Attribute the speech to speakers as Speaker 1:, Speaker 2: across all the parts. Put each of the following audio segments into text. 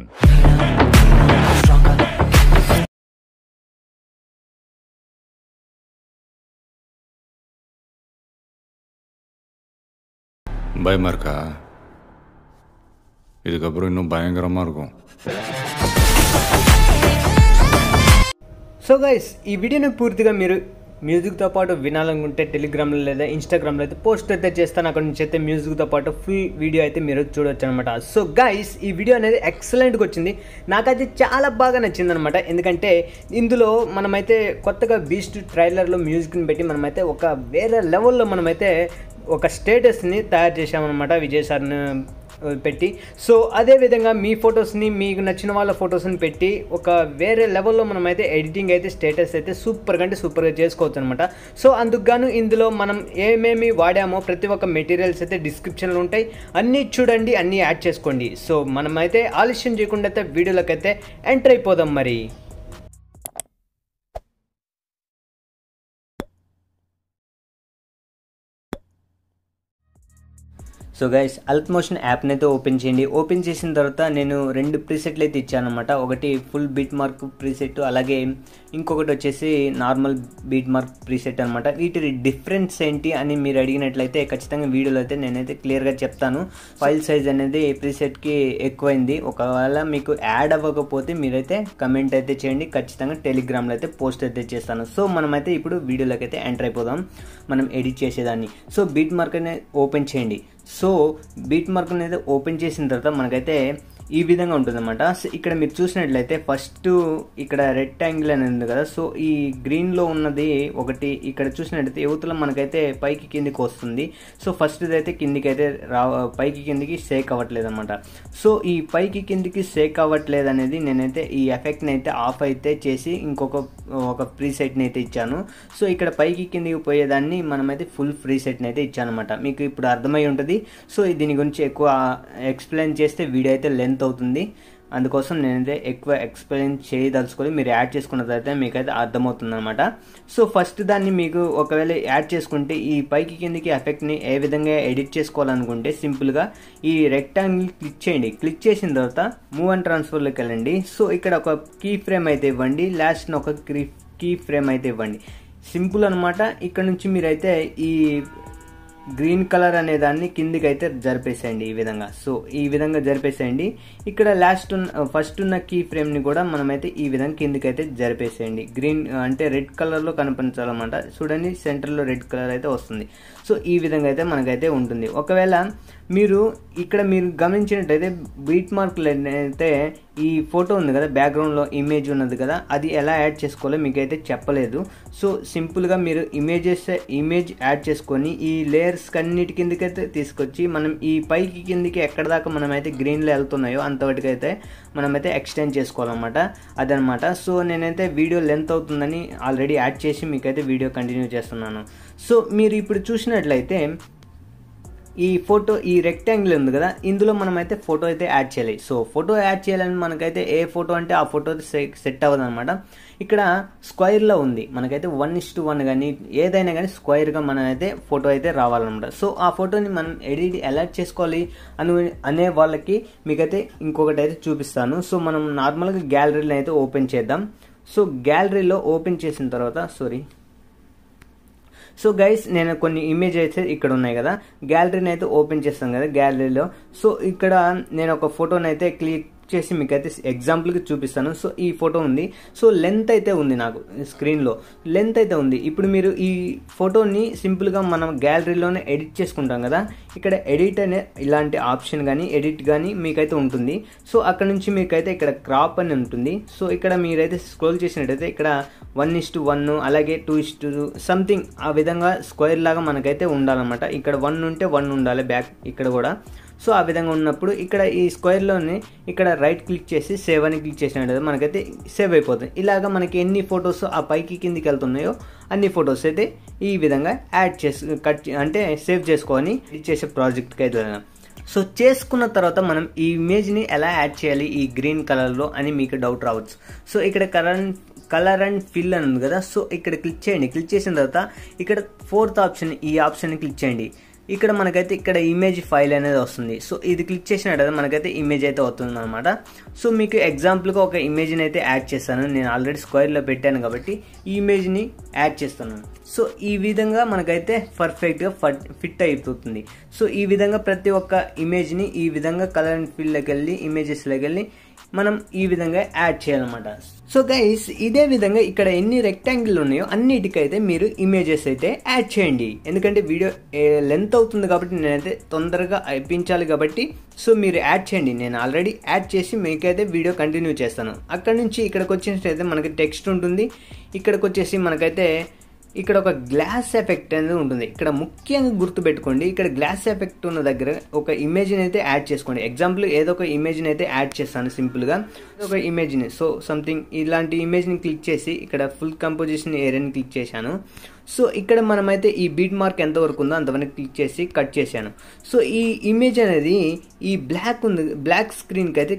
Speaker 1: happen. பயமா இருக்கா இதுக்கப்புறம் இன்னும் பயங்கரமா இருக்கும் సో கைஸ் ఈ వీడియోని పూర్తిగా మీరు మ్యూజిక్తో పాటు వినాలనుకుంటే టెలిగ్రామ్లో లేదా ఇన్స్టాగ్రామ్లో అయితే పోస్ట్ అయితే చేస్తాను అక్కడ నుంచి అయితే మ్యూజిక్తో పాటు ఫుల్ వీడియో అయితే మీరు చూడొచ్చు అనమాట సో గైస్ ఈ వీడియో అనేది ఎక్సలెంట్గా వచ్చింది నాకైతే చాలా బాగా నచ్చింది అనమాట ఎందుకంటే ఇందులో మనమైతే కొత్తగా బీస్ట్ ట్రైలర్లో మ్యూజిక్ని పెట్టి మనమైతే ఒక వేరే లెవెల్లో మనమైతే ఒక స్టేటస్ని తయారు చేశామన్నమాట విజయ్ సార్ని పెట్టి సో అదేవిధంగా మీ ఫొటోస్ని మీకు నచ్చిన వాళ్ళ ఫొటోస్ని పెట్టి ఒక వేరే లెవెల్లో మనం అయితే ఎడిటింగ్ అయితే స్టేటస్ అయితే సూపర్గా అంటే సూపర్గా చేసుకోవచ్చు అనమాట సో అందుకుగాను ఇందులో మనం ఏమేమి వాడామో ప్రతి ఒక్క మెటీరియల్స్ అయితే డిస్క్రిప్షన్లో ఉంటాయి అన్నీ చూడండి అన్నీ యాడ్ చేసుకోండి సో మనమైతే ఆలస్యం చేయకుండా అయితే వీడియోలకైతే ఎంటర్ అయిపోదాం మరి సో గైస్ అల్త్ మోషన్ యాప్ని అయితే ఓపెన్ చేయండి ఓపెన్ చేసిన తర్వాత నేను రెండు ప్రీసెట్లు అయితే ఇచ్చానమాట ఒకటి ఫుల్ బీట్ మార్క్ ప్రీసెట్ అలాగే ఇంకొకటి వచ్చేసి నార్మల్ బీట్ మార్క్ ప్రీసెట్ అనమాట వీటి డిఫరెన్స్ ఏంటి అని మీరు అడిగినట్లయితే ఖచ్చితంగా వీడియోలో అయితే నేనైతే క్లియర్గా చెప్తాను ఫైల్ సైజ్ అనేది ప్రీసెట్కి ఎక్కువైంది ఒకవేళ మీకు యాడ్ అవ్వకపోతే మీరైతే కమెంట్ అయితే చేయండి ఖచ్చితంగా టెలిగ్రామ్లో అయితే పోస్ట్ అయితే చేస్తాను సో మనమైతే ఇప్పుడు వీడియోలోకి అయితే ఎంటర్ అయిపోదాం మనం ఎడిట్ చేసేదాన్ని సో బీట్ మార్క్ అనేది ఓపెన్ చేయండి సో బీట్ మార్క్ అనేది ఓపెన్ చేసిన తర్వాత మనకైతే ఈ విధంగా ఉంటుందన్నమాట ఇక్కడ మీరు చూసినట్లయితే ఫస్ట్ ఇక్కడ రెక్టాంగిల్ అని ఉంది కదా సో ఈ గ్రీన్లో ఉన్నది ఒకటి ఇక్కడ చూసినట్లయితే యువతలం మనకైతే పైకి కిందికి వస్తుంది సో ఫస్ట్ అయితే కిందికి అయితే రా పైకి కిందికి షేక్ అవ్వట్లేదు అనమాట సో ఈ పైకి కిందికి షేక్ అవ్వట్లేదు అనేది నేనైతే ఈ ఎఫెక్ట్ని అయితే ఆఫ్ అయితే చేసి ఇంకొక ఒక ఫ్రీ సెట్ని అయితే ఇచ్చాను సో ఇక్కడ పైకి కిందికి పోయేదాన్ని మనమైతే ఫుల్ ఫ్రీ సెట్ని అయితే ఇచ్చానమాట మీకు ఇప్పుడు అర్థమై ఉంటుంది సో దీని గురించి ఎక్కువ ఎక్స్ప్లెయిన్ చేస్తే వీడియో అయితే లెంత్ లెంత్ అవుతుంది అందుకోసం నేనైతే ఎక్కువ ఎక్స్ప్లెయిన్ చేయదలుచుకొని మీరు యాడ్ చేసుకున్న తర్వాత మీకైతే అర్థమవుతుంది అనమాట సో ఫస్ట్ దాన్ని మీకు ఒకవేళ యాడ్ చేసుకుంటే ఈ పైకి కిందకి ఎఫెక్ట్ని ఏ విధంగా ఎడిట్ చేసుకోవాలనుకుంటే సింపుల్గా ఈ రెక్టాంగిల్ క్లిక్ చేయండి క్లిక్ చేసిన తర్వాత మూవ్ అండ్ ట్రాన్స్ఫర్లోకి వెళ్ళండి సో ఇక్కడ ఒక కీ ఫ్రేమ్ అయితే ఇవ్వండి లాస్ట్ని ఒక కీ ఫ్రేమ్ అయితే ఇవ్వండి సింపుల్ అనమాట ఇక్కడ నుంచి మీరైతే ఈ గ్రీన్ కలర్ అనే దాన్ని కిందికి అయితే జరిపేసేయండి ఈ విధంగా సో ఈ విధంగా జరిపేసేయండి ఇక్కడ లాస్ట్ ఉన్న ఫస్ట్ uh, ఉన్న కీ ఫ్రేమ్ని కూడా మనమైతే ఈ విధంగా కిందికి అయితే జరిపేసేయండి గ్రీన్ uh, అంటే రెడ్ కలర్లో కనిపించాలన్నమాట చూడండి సెంటర్లో రెడ్ కలర్ అయితే వస్తుంది సో ఈ విధంగా అయితే మనకైతే ఉంటుంది ఒకవేళ మీరు ఇక్కడ మీరు గమనించినట్టయితే బీట్ మార్కులు అయితే ఈ ఫోటో ఉంది కదా బ్యాక్గ్రౌండ్లో ఇమేజ్ ఉన్నది కదా అది ఎలా యాడ్ చేసుకోవాలో మీకైతే చెప్పలేదు సో సింపుల్గా మీరు ఇమేజెస్ ఇమేజ్ యాడ్ చేసుకొని ఈ లేయర్స్ అన్నిటి కిందకైతే తీసుకొచ్చి మనం ఈ పైకి కిందకి ఎక్కడ దాకా మనమైతే గ్రీన్లో వెళ్తున్నాయో అంతవరకైతే మనమైతే ఎక్స్టెండ్ చేసుకోవాలన్నమాట అదనమాట సో నేనైతే వీడియో లెంత్ అవుతుందని ఆల్రెడీ యాడ్ చేసి మీకైతే వీడియో కంటిన్యూ చేస్తున్నాను సో మీరు ఇప్పుడు చూసినట్లయితే ఈ ఫోటో ఈ రెక్టాంగిల్ ఉంది కదా ఇందులో మనం అయితే ఫోటో అయితే యాడ్ చేయాలి సో ఫోటో యాడ్ చేయాలని మనకైతే ఏ ఫోటో అంటే ఆ ఫోటో సెట్ అవ్వదు అనమాట ఇక్కడ స్క్వైర్లో ఉంది మనకైతే వన్ ఇస్ టు వన్ కానీ ఏదైనా కానీ స్క్వైర్గా మనం అయితే ఫోటో అయితే రావాలన్నమాట సో ఆ ఫోటోని మనం ఎడిట్ ఎలా చేసుకోవాలి అను అనే వాళ్ళకి మీకైతే ఇంకొకటి అయితే చూపిస్తాను సో మనం నార్మల్గా గ్యాలరీని అయితే ఓపెన్ చేద్దాం సో గ్యాలరీలో ఓపెన్ చేసిన తర్వాత సారీ సో గైస్ నేను కొన్ని ఇమేజ్ అయితే ఇక్కడ ఉన్నాయి కదా గ్యాలరీని అయితే ఓపెన్ చేస్తాను కదా గ్యాలరీలో సో ఇక్కడ నేను ఒక ఫోటోని అయితే క్లిక్ చేసి మీకు అయితే ఎగ్జాంపుల్కి చూపిస్తాను సో ఈ ఫోటో ఉంది సో లెంత్ అయితే ఉంది నాకు స్క్రీన్లో లెంత్ అయితే ఉంది ఇప్పుడు మీరు ఈ ఫోటోని సింపుల్గా మనం గ్యాలరీలోనే ఎడిట్ చేసుకుంటాం కదా ఇక్కడ ఎడిట్ అనే ఇలాంటి ఆప్షన్ కానీ ఎడిట్ కానీ మీకైతే ఉంటుంది సో అక్కడ నుంచి మీకైతే ఇక్కడ క్రాప్ అని ఉంటుంది సో ఇక్కడ మీరైతే స్క్రోల్ చేసినట్టయితే ఇక్కడ వన్ ఇస్ టు వన్ అలాగే టూ ఇస్ టు సంథింగ్ ఆ విధంగా స్క్వేర్ లాగా మనకైతే ఉండాలన్నమాట ఇక్కడ వన్ ఉంటే వన్ ఉండాలి బ్యాక్ ఇక్కడ కూడా సో ఆ విధంగా ఉన్నప్పుడు ఇక్కడ ఈ స్క్వేర్లోనే ఇక్కడ రైట్ క్లిక్ చేసి సేవ్ అని క్లిక్ చేసినట్టు మనకైతే సేవ్ అయిపోతుంది ఇలాగ మనకి ఎన్ని ఫొటోస్ ఆ పైకి కిందికి వెళ్తున్నాయో అన్ని ఫొటోస్ అయితే ఈ విధంగా యాడ్ చేసి కట్ అంటే సేవ్ చేసుకొని చేసే ప్రాజెక్ట్కి అయితే సో చేసుకున్న తర్వాత మనం ఈ ఇమేజ్ని ఎలా యాడ్ చేయాలి ఈ గ్రీన్ కలర్లో అని మీకు డౌట్ రావచ్చు సో ఇక్కడ కరెంట్ కలర్ అండ్ ఫిల్ అని ఉంది కదా సో ఇక్కడ క్లిక్ చేయండి క్లిక్ చేసిన తర్వాత ఇక్కడ ఫోర్త్ ఆప్షన్ ఈ ఆప్షన్ క్లిక్ చేయండి ఇక్కడ మనకైతే ఇక్కడ ఇమేజ్ ఫైల్ అనేది వస్తుంది సో ఇది క్లిక్ చేసినట్టు మనకైతే ఇమేజ్ అయితే అవుతుంది అనమాట సో మీకు ఎగ్జాంపుల్గా ఒక ఇమేజ్ని అయితే యాడ్ చేస్తాను నేను ఆల్రెడీ స్క్వేర్లో పెట్టాను కాబట్టి ఈ ఇమేజ్ని యాడ్ చేస్తాను సో ఈ విధంగా మనకైతే పర్ఫెక్ట్గా ఫిట్ అయిపోతుంది సో ఈ విధంగా ప్రతి ఒక్క ఇమేజ్ని ఈ విధంగా కలర్ అండ్ ఫీల్డ్లోకి వెళ్ళి ఇమేజెస్లోకి వెళ్ళి మనం ఈ విధంగా యాడ్ చేయాలన్నమాట సో గైస్ ఇదే విధంగా ఇక్కడ ఎన్ని రెక్టాంగిల్ ఉన్నాయో అన్నిటికైతే మీరు ఇమేజెస్ అయితే యాడ్ చేయండి ఎందుకంటే వీడియో లెంత్ అవుతుంది కాబట్టి నేనైతే తొందరగా అయిపించాలి కాబట్టి సో మీరు యాడ్ చేయండి నేను ఆల్రెడీ యాడ్ చేసి మీకైతే వీడియో కంటిన్యూ చేస్తాను అక్కడ నుంచి ఇక్కడికి వచ్చినట్టయితే మనకి టెక్స్ట్ ఉంటుంది ఇక్కడికి వచ్చేసి మనకైతే ఇక్కడ ఒక గ్లాస్ ఎఫెక్ట్ అనేది ఉంటుంది ఇక్కడ ముఖ్యంగా గుర్తుపెట్టుకోండి ఇక్కడ గ్లాస్ ఎఫెక్ట్ ఉన్న దగ్గర ఒక ఇమేజ్ని అయితే యాడ్ చేసుకోండి ఎగ్జాంపుల్ ఏదో ఒక ఇమేజ్ని అయితే యాడ్ చేస్తాను సింపుల్గా ఒక ఇమేజ్ని సో సంథింగ్ ఇలాంటి ఇమేజ్ని క్లిక్ చేసి ఇక్కడ ఫుల్ కంపోజిషన్ ఏరియాని క్లిక్ చేశాను సో ఇక్కడ మనమైతే ఈ బీట్ మార్క్ ఎంత వరకు ఉందో అంతవరకు క్లిక్ చేసి కట్ చేశాను సో ఈ ఇమేజ్ అనేది ఈ బ్లాక్ ఉంది బ్లాక్ స్క్రీన్కి అయితే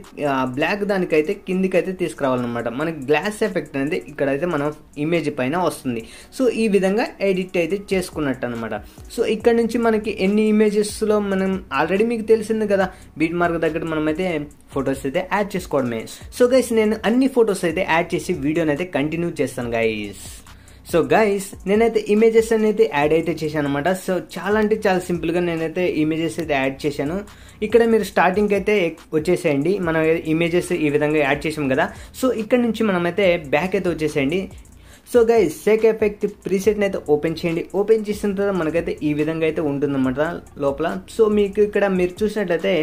Speaker 1: బ్లాక్ దానికైతే అయితే తీసుకురావాలన్నమాట మనకి గ్లాస్ ఎఫెక్ట్ అనేది ఇక్కడైతే మనం ఇమేజ్ పైన వస్తుంది సో ఈ విధంగా ఎడిట్ అయితే చేసుకున్నట్టు అనమాట సో ఇక్కడ నుంచి మనకి ఎన్ని ఇమేజెస్లో మనం ఆల్రెడీ మీకు తెలిసింది కదా బీట్ మార్క్ దగ్గర మనమైతే ఫొటోస్ అయితే యాడ్ చేసుకోవడమే సో గైస్ నేను అన్ని ఫొటోస్ అయితే యాడ్ చేసి వీడియోని అయితే కంటిన్యూ చేస్తాను గైస్ సో గైస్ నేనైతే ఇమేజెస్ అనేది యాడ్ అయితే చేశాను అనమాట సో చాలా అంటే చాలా సింపుల్గా నేనైతే ఇమేజెస్ అయితే యాడ్ చేశాను ఇక్కడ మీరు స్టార్టింగ్ అయితే వచ్చేసేయండి మనం ఇమేజెస్ ఈ విధంగా యాడ్ చేసాం కదా సో ఇక్కడ నుంచి మనమైతే బ్యాక్ అయితే వచ్చేసేయండి సో గైస్ సేక్ ఎఫెక్ట్ ప్రీసెట్ని అయితే ఓపెన్ చేయండి ఓపెన్ చేసిన తర్వాత మనకైతే ఈ విధంగా అయితే ఉంటుందన్నమాట లోపల సో మీకు ఇక్కడ మీరు చూసినట్లయితే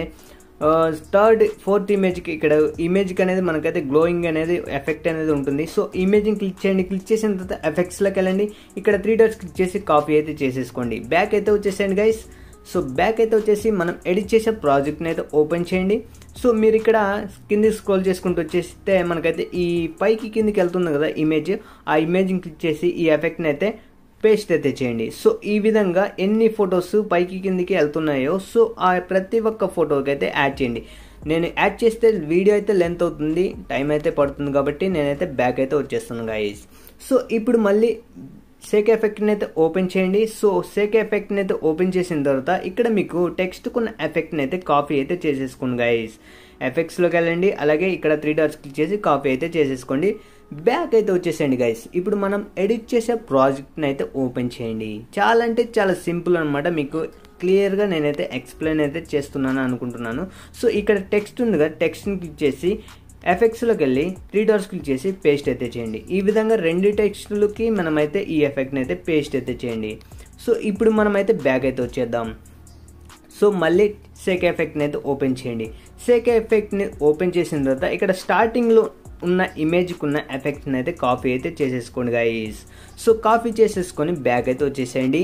Speaker 1: థర్డ్ ఫోర్త్ ఇమేజ్కి ఇక్కడ ఇమేజ్కి అనేది మనకైతే గ్లోయింగ్ అనేది ఎఫెక్ట్ అనేది ఉంటుంది సో ఇమేజ్ని క్లిక్ చేయండి క్లిక్ చేసిన తర్వాత ఎఫెక్ట్స్లోకి వెళ్ళండి ఇక్కడ త్రీ డాట్స్ క్లిక్ చేసి కాపీ అయితే చేసేసుకోండి బ్యాక్ అయితే వచ్చేసేయండి గైస్ సో బ్యాక్ అయితే వచ్చేసి మనం ఎడిట్ చేసే ప్రాజెక్ట్ని అయితే ఓపెన్ చేయండి సో మీరు ఇక్కడ కింద స్క్రోల్ చేసుకుంటూ వచ్చేస్తే మనకైతే ఈ పైకి కిందికి వెళ్తుంది కదా ఇమేజ్ ఆ ఇమేజ్ని క్లిక్ చేసి ఈ ఎఫెక్ట్ని అయితే పేస్ట్ అయితే చేయండి సో ఈ విధంగా ఎన్ని ఫొటోస్ పైకి కిందికి వెళ్తున్నాయో సో ఆ ప్రతి ఒక్క ఫోటోకి అయితే యాడ్ చేయండి నేను యాడ్ చేస్తే వీడియో అయితే లెంత్ అవుతుంది టైం అయితే పడుతుంది కాబట్టి నేనైతే బ్యాక్ అయితే వచ్చేస్తాను గాయస్ సో ఇప్పుడు మళ్ళీ సేక్ ఎఫెక్ట్ని అయితే ఓపెన్ చేయండి సో సేక్ ఎఫెక్ట్ని అయితే ఓపెన్ చేసిన తర్వాత ఇక్కడ మీకు టెక్స్ట్కున్న ఎఫెక్ట్ని అయితే కాపీ అయితే చేసేసుకోండి గాయస్ ఎఫెక్ట్స్లోకి వెళ్ళండి అలాగే ఇక్కడ త్రీ డార్స్ క్లిక్ చేసి కాపీ అయితే చేసేసుకోండి బ్యాక్ అయితే వచ్చేసేయండి గైస్ ఇప్పుడు మనం ఎడిట్ చేసే ప్రాజెక్ట్ని అయితే ఓపెన్ చేయండి చాలా అంటే చాలా సింపుల్ అనమాట మీకు క్లియర్గా నేనైతే ఎక్స్ప్లెయిన్ అయితే చేస్తున్నాను అనుకుంటున్నాను సో ఇక్కడ టెక్స్ట్ ఉందిగా టెక్స్ట్ని క్లిక్ చేసి ఎఫెక్ట్స్లోకి వెళ్ళి త్రీ డోర్స్ క్లిక్ చేసి పేస్ట్ అయితే చేయండి ఈ విధంగా రెండు టెక్స్ట్లకి మనమైతే ఈ ఎఫెక్ట్ని అయితే పేస్ట్ అయితే చేయండి సో ఇప్పుడు మనమైతే బ్యాక్ అయితే వచ్చేద్దాం సో మళ్ళీ సేక్ ఎఫెక్ట్ని అయితే ఓపెన్ చేయండి సేక్ ఎఫెక్ట్ని ఓపెన్ చేసిన తర్వాత ఇక్కడ స్టార్టింగ్లో ఉన్న ఇమేజ్కి ఉన్న ఎఫెక్ట్ని అయితే కాపీ అయితే చేసేసుకోండి గాయస్ సో కాపీ చేసేసుకొని బ్యాగ్ అయితే వచ్చేసేయండి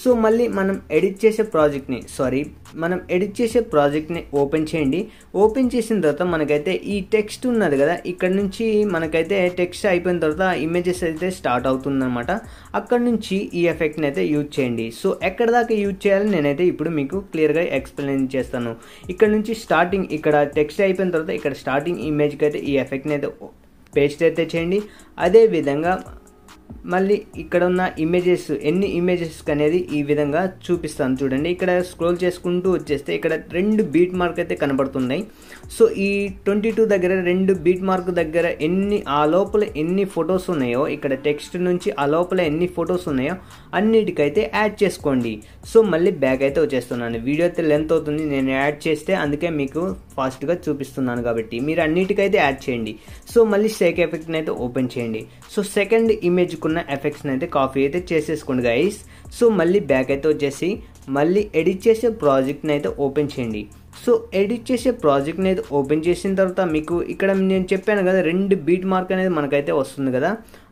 Speaker 1: సో మళ్ళీ మనం ఎడిట్ చేసే ప్రాజెక్ట్ని సారీ మనం ఎడిట్ చేసే ప్రాజెక్ట్ని ఓపెన్ చేయండి ఓపెన్ చేసిన తర్వాత మనకైతే ఈ టెక్స్ట్ ఉన్నది కదా ఇక్కడ నుంచి మనకైతే టెక్స్ట్ అయిపోయిన తర్వాత ఇమేజెస్ అయితే స్టార్ట్ అవుతుందన్నమాట అక్కడ నుంచి ఈ ఎఫెక్ట్ని అయితే యూజ్ చేయండి సో ఎక్కడ దాకా యూజ్ చేయాలని నేనైతే ఇప్పుడు మీకు క్లియర్గా ఎక్స్ప్లెయిన్ చేస్తాను ఇక్కడ నుంచి స్టార్టింగ్ ఇక్కడ టెక్స్ట్ అయిపోయిన తర్వాత ఇక్కడ స్టార్టింగ్ ఇమేజ్కి అయితే ఈ ఎఫెక్ట్ని అయితే పేస్ట్ అయితే చేయండి అదేవిధంగా మళ్ళీ ఇక్కడ ఉన్న ఇమేజెస్ ఎన్ని ఇమేజెస్ అనేది ఈ విధంగా చూపిస్తాను చూడండి ఇక్కడ స్క్రోల్ చేసుకుంటూ వచ్చేస్తే ఇక్కడ రెండు బీట్ మార్క్ అయితే కనబడుతున్నాయి సో ఈ ట్వంటీ టూ దగ్గర రెండు బీట్ మార్క్ దగ్గర ఎన్ని ఆ లోపల ఎన్ని ఫొటోస్ ఉన్నాయో ఇక్కడ టెక్స్ట్ నుంచి ఆ లోపల ఎన్ని ఫొటోస్ ఉన్నాయో అన్నిటికైతే యాడ్ చేసుకోండి సో మళ్ళీ బ్యాక్ అయితే వచ్చేస్తున్నాను వీడియో అయితే లెంత్ అవుతుంది నేను యాడ్ చేస్తే అందుకే మీకు ఫాస్ట్గా చూపిస్తున్నాను కాబట్టి మీరు అన్నిటికైతే యాడ్ చేయండి సో మళ్ళీ షేక్ ఎఫెక్ట్ని అయితే ఓపెన్ చేయండి సో సెకండ్ ఇమేజ్ ఉన్న ఎఫెక్ట్స్ని అయితే కాపీ అయితే చేసేసుకోండి గైస్ సో మళ్ళీ బ్యాక్ అయితే వచ్చేసి మళ్ళీ ఎడిట్ చేసే ప్రాజెక్ట్ని అయితే ఓపెన్ చేయండి సో ఎడిట్ చేసే ప్రాజెక్ట్ని అయితే ఓపెన్ చేసిన తర్వాత మీకు ఇక్కడ నేను చెప్పాను కదా రెండు బీట్ మార్క్ అనేది మనకైతే వస్తుంది కదా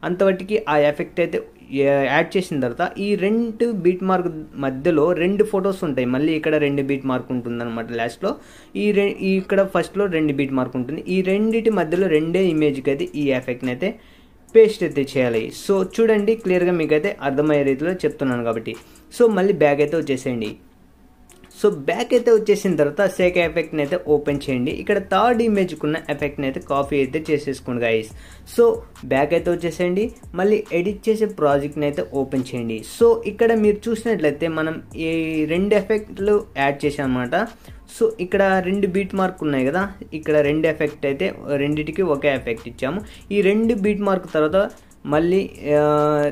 Speaker 1: అంతవరకు ఆ ఎఫెక్ట్ అయితే యాడ్ చేసిన తర్వాత ఈ రెండు బీట్ మార్క్ మధ్యలో రెండు ఫొటోస్ ఉంటాయి మళ్ళీ ఇక్కడ రెండు బీట్ మార్క్ ఉంటుంది అనమాట లాస్ట్లో ఈ రె ఇక్కడ ఫస్ట్లో రెండు బీట్ మార్క్ ఉంటుంది ఈ రెండింటి మధ్యలో రెండే ఇమేజ్కి అయితే ఈ ఎఫెక్ట్ని అయితే పేస్ట్ అయితే చేయాలి సో చూడండి క్లియర్గా మీకైతే అర్థమయ్యే రీతిలో చెప్తున్నాను కాబట్టి సో మళ్ళీ బ్యాగ్ అయితే వచ్చేసేయండి సో బ్యాక్ అయితే వచ్చేసిన తర్వాత సేక ఎఫెక్ట్ని అయితే ఓపెన్ చేయండి ఇక్కడ థర్డ్ ఇమేజ్కి ఉన్న ఎఫెక్ట్ని అయితే కాపీ అయితే చేసేసుకోండి గాయస్ సో బ్యాక్ అయితే వచ్చేసేయండి మళ్ళీ ఎడిట్ చేసే ప్రాజెక్ట్ని అయితే ఓపెన్ చేయండి సో ఇక్కడ మీరు చూసినట్లయితే మనం ఈ రెండు ఎఫెక్ట్లు యాడ్ చేసామన్నమాట సో ఇక్కడ రెండు బీట్ మార్క్ ఉన్నాయి కదా ఇక్కడ రెండు ఎఫెక్ట్ అయితే రెండింటికి ఒకే ఎఫెక్ట్ ఇచ్చాము ఈ రెండు బీట్ మార్క్ తర్వాత మళ్ళీ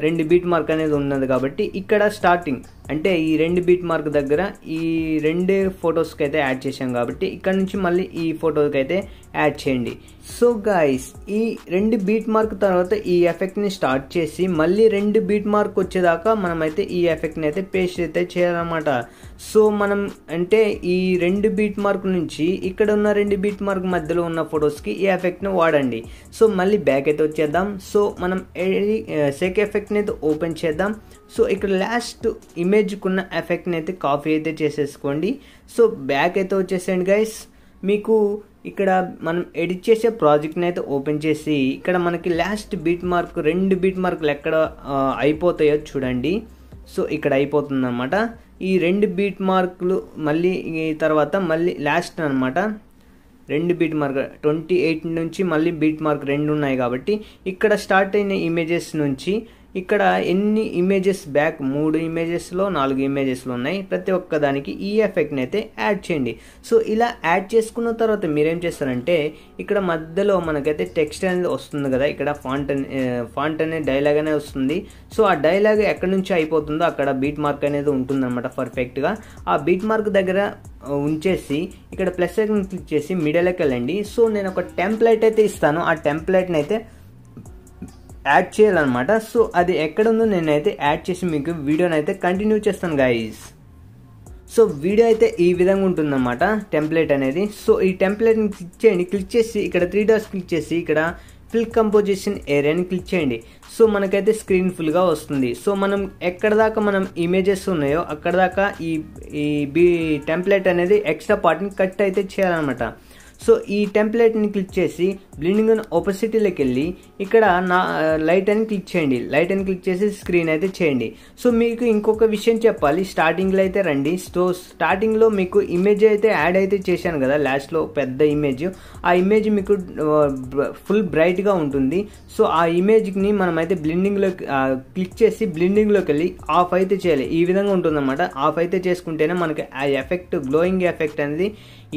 Speaker 1: రెండు బీట్ మార్క్ అనేది ఉన్నది కాబట్టి ఇక్కడ స్టార్టింగ్ అంటే ఈ రెండు బీట్ మార్క్ దగ్గర ఈ రెండు ఫొటోస్కి అయితే యాడ్ చేసాం కాబట్టి ఇక్కడ నుంచి మళ్ళీ ఈ ఫోటోకి అయితే యాడ్ చేయండి సో గాయస్ ఈ రెండు బీట్ మార్క్ తర్వాత ఈ ఎఫెక్ట్ని స్టార్ట్ చేసి మళ్ళీ రెండు బీట్ మార్క్ వచ్చేదాకా మనమైతే ఈ ఎఫెక్ట్ని అయితే పేస్ట్ అయితే చేయాలన్నమాట సో మనం అంటే ఈ రెండు బీట్ మార్క్ నుంచి ఇక్కడ ఉన్న రెండు బీట్ మార్క్ మధ్యలో ఉన్న ఫొటోస్కి ఈ ఎఫెక్ట్ని వాడండి సో మళ్ళీ బ్యాక్ అయితే వచ్చేద్దాం సో మనం సెక్ ఎఫెక్ట్ని eh, అయితే ఓపెన్ చేద్దాం సో ఇక్కడ లాస్ట్ ఇమేజ్కున్న ఎఫెక్ట్ని అయితే కాఫీ అయితే చేసేసుకోండి సో బ్యాక్ అయితే వచ్చేసేయండి గైస్ మీకు ఇక్కడ మనం ఎడిట్ చేసే ప్రాజెక్ట్ని అయితే ఓపెన్ చేసి ఇక్కడ మనకి లాస్ట్ బీట్ మార్క్ రెండు బీట్ మార్కులు ఎక్కడ అయిపోతాయో చూడండి సో ఇక్కడ అయిపోతుంది అనమాట ఈ రెండు బీట్ మార్కులు మళ్ళీ తర్వాత మళ్ళీ లాస్ట్ అనమాట రెండు బీట్ మార్క్ ట్వంటీ ఎయిట్ నుంచి మళ్ళీ బీట్ మార్క్ రెండు ఉన్నాయి కాబట్టి ఇక్కడ స్టార్ట్ అయిన ఇమేజెస్ నుంచి ఇక్కడ ఎన్ని ఇమేజెస్ బ్యాక్ మూడు ఇమేజెస్లో నాలుగు ఇమేజెస్లో ఉన్నాయి ప్రతి ఒక్క దానికి ఈ ఎఫెక్ట్ని అయితే యాడ్ చేయండి సో ఇలా యాడ్ చేసుకున్న తర్వాత మీరేం చేస్తారంటే ఇక్కడ మధ్యలో మనకైతే టెక్స్ట్ అనేది వస్తుంది కదా ఇక్కడ ఫాంట్ ఫాంట్ అనే డైలాగ్ అనేది వస్తుంది సో ఆ డైలాగ్ ఎక్కడి నుంచి అయిపోతుందో అక్కడ బీట్ మార్క్ అనేది ఉంటుందన్నమాట పర్ఫెక్ట్గా ఆ బీట్ మార్క్ దగ్గర ఉంచేసి ఇక్కడ ప్లస్ క్లిక్ చేసి మిడిల్కి వెళ్ళండి సో నేను ఒక టెంప్లెట్ అయితే ఇస్తాను ఆ టెంప్లెట్ని అయితే యాడ్ చేయాలన్నమాట సో అది ఎక్కడుందో నేనైతే యాడ్ చేసి మీకు వీడియోని అయితే కంటిన్యూ చేస్తాను గాయస్ సో వీడియో అయితే ఈ విధంగా ఉంటుందన్నమాట టెంప్లెట్ అనేది సో ఈ టెంప్లెట్ని క్లిక్ చేయండి క్లిక్ చేసి ఇక్కడ త్రీ డోర్స్ క్లిక్ చేసి ఇక్కడ ఫిల్ కంపోజిషన్ ఏరియాని క్లిక్ చేయండి సో మనకైతే స్క్రీన్ ఫుల్గా వస్తుంది సో మనం ఎక్కడ దాకా మనం ఇమేజెస్ ఉన్నాయో అక్కడ దాకా ఈ ఈ బీ టెంప్లెట్ అనేది ఎక్స్ట్రా పార్ట్ని కట్ అయితే చేయాలన్నమాట సో ఈ టెంప్లెట్ని క్లిక్ చేసి బ్లీడింగ్ అండ్ ఒపసిటీలోకి వెళ్ళి ఇక్కడ నా లైట్ అని క్లిక్ చేయండి లైట్ అని క్లిక్ చేసి స్క్రీన్ అయితే చేయండి సో మీకు ఇంకొక విషయం చెప్పాలి స్టార్టింగ్లో అయితే రండి సో స్టార్టింగ్లో మీకు ఇమేజ్ అయితే యాడ్ అయితే చేశాను కదా లాస్ట్లో పెద్ద ఇమేజ్ ఆ ఇమేజ్ మీకు ఫుల్ బ్రైట్గా ఉంటుంది సో ఆ ఇమేజ్ని మనం అయితే బ్లిండింగ్లో క్లిక్ చేసి బ్లిండింగ్లోకి వెళ్ళి ఆఫ్ అయితే చేయాలి ఈ విధంగా ఉంటుందన్నమాట ఆఫ్ అయితే చేసుకుంటేనే మనకి ఆ ఎఫెక్ట్ గ్లోయింగ్ ఎఫెక్ట్ అనేది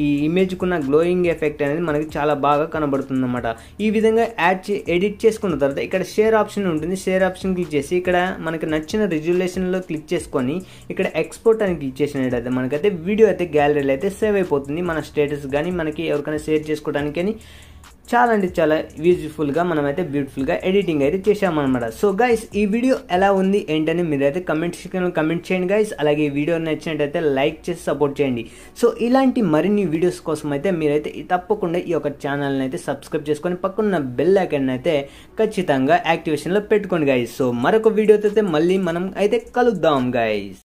Speaker 1: ఈ ఇమేజ్కున్న గ్లోయింగ్ ఎఫెక్ట్ అనేది మనకి చాలా బాగా కనబడుతుంది అనమాట ఈ విధంగా యాడ్ చే ఎడిట్ చేసుకున్న తర్వాత ఇక్కడ షేర్ ఆప్షన్ ఉంటుంది షేర్ ఆప్షన్ క్లిక్ చేసి ఇక్కడ మనకి నచ్చిన రిజల్యూషన్లో క్లిక్ చేసుకొని ఇక్కడ ఎక్స్పోర్ట్ అని క్లిక్ చేసినట్టయితే మనకైతే వీడియో అయితే గ్యాలరీలో అయితే సేవ్ అయిపోతుంది మన స్టేటస్ కానీ మనకి ఎవరికైనా షేర్ చేసుకోవడానికి కానీ చాలా అంటే చాలా యూజ్ఫుల్గా మనమైతే బ్యూటిఫుల్గా ఎడిటింగ్ అయితే చేసామన్నమాట సో గైస్ ఈ వీడియో ఎలా ఉంది ఏంటని మీరైతే కమెంట్ సెక్షన్లో కమెంట్ చేయండి గైస్ అలాగే ఈ వీడియో నచ్చినట్టయితే లైక్ చేసి సపోర్ట్ చేయండి సో ఇలాంటి మరిన్ని వీడియోస్ కోసం అయితే మీరైతే తప్పకుండా ఈ యొక్క ఛానల్ని అయితే సబ్స్క్రైబ్ చేసుకొని పక్కన బెల్ ఐకన్ అయితే ఖచ్చితంగా యాక్టివేషన్లో పెట్టుకోండి గైస్ సో మరొక వీడియోతో అయితే మళ్ళీ మనం అయితే కలుద్దాం గైస్